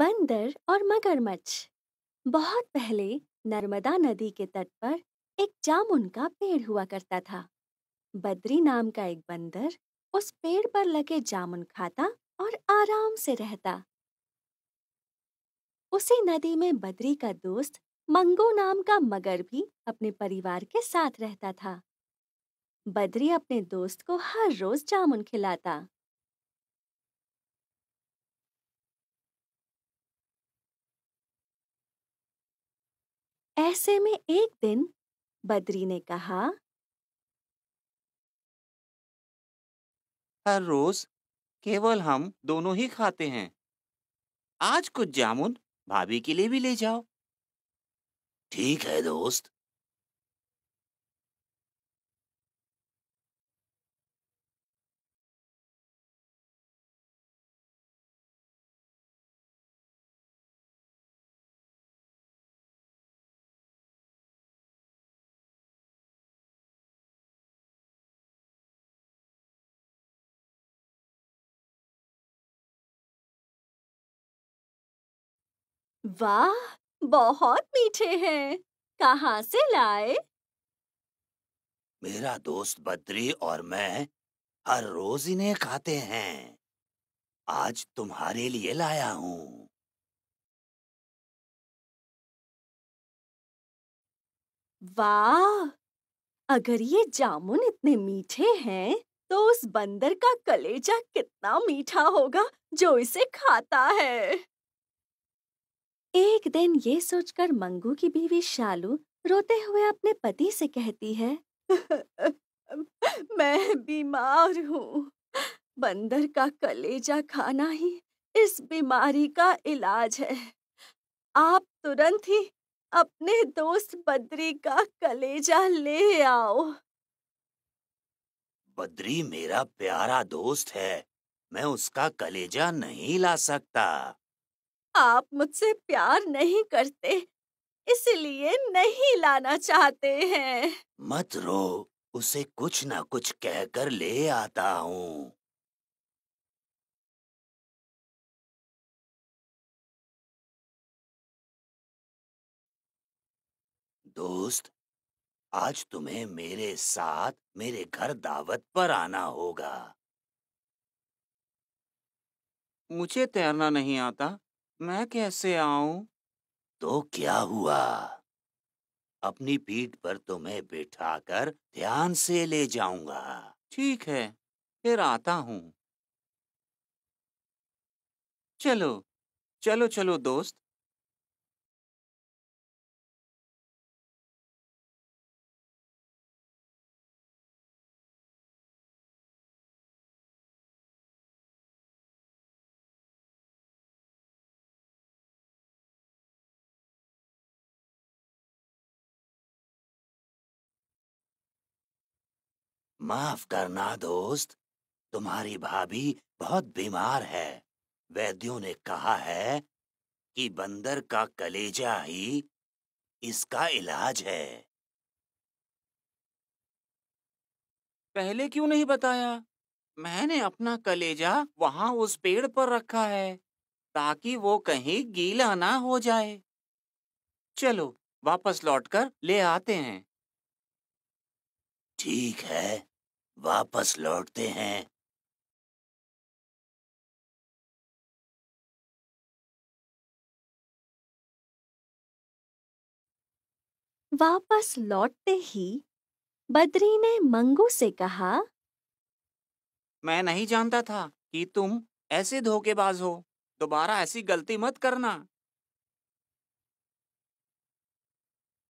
बंदर और मगरमच्छ बहुत पहले नर्मदा नदी के तट पर एक जामुन का पेड़ हुआ करता था बद्री नाम का एक बंदर उस पेड़ पर लगे जामुन खाता और आराम से रहता उसी नदी में बद्री का दोस्त मंगो नाम का मगर भी अपने परिवार के साथ रहता था बद्री अपने दोस्त को हर रोज जामुन खिलाता ऐसे में एक दिन बद्री ने कहा हर रोज केवल हम दोनों ही खाते हैं आज कुछ जामुन भाभी के लिए भी ले जाओ ठीक है दोस्त वाह बहुत मीठे हैं कहाँ से लाए मेरा दोस्त बद्री और मैं हर रोज इन्हें खाते हैं आज तुम्हारे लिए लाया हूँ वाह अगर ये जामुन इतने मीठे हैं तो उस बंदर का कलेजा कितना मीठा होगा जो इसे खाता है एक दिन ये सोचकर मंगू की बीवी शालू रोते हुए अपने पति से कहती है मैं बीमार हूँ बंदर का कलेजा खाना ही इस बीमारी का इलाज है आप तुरंत ही अपने दोस्त बद्री का कलेजा ले आओ बद्री मेरा प्यारा दोस्त है मैं उसका कलेजा नहीं ला सकता आप मुझसे प्यार नहीं करते इसलिए नहीं लाना चाहते हैं मत रो उसे कुछ ना कुछ कहकर ले आता हूँ दोस्त आज तुम्हें मेरे साथ मेरे घर दावत पर आना होगा मुझे तैरना नहीं आता मैं कैसे आऊं तो क्या हुआ अपनी पीठ पर तुम्हें तो बिठाकर ध्यान से ले जाऊंगा ठीक है फिर आता हूं चलो चलो चलो दोस्त माफ करना दोस्त तुम्हारी भाभी बहुत बीमार है वैद्यों ने कहा है कि बंदर का कलेजा ही इसका इलाज है पहले क्यों नहीं बताया मैंने अपना कलेजा वहां उस पेड़ पर रखा है ताकि वो कहीं गीला ना हो जाए चलो वापस लौटकर ले आते हैं ठीक है वापस लौटते हैं वापस लौटते ही बद्री ने मंगू से कहा मैं नहीं जानता था कि तुम ऐसे धोखेबाज हो दोबारा ऐसी गलती मत करना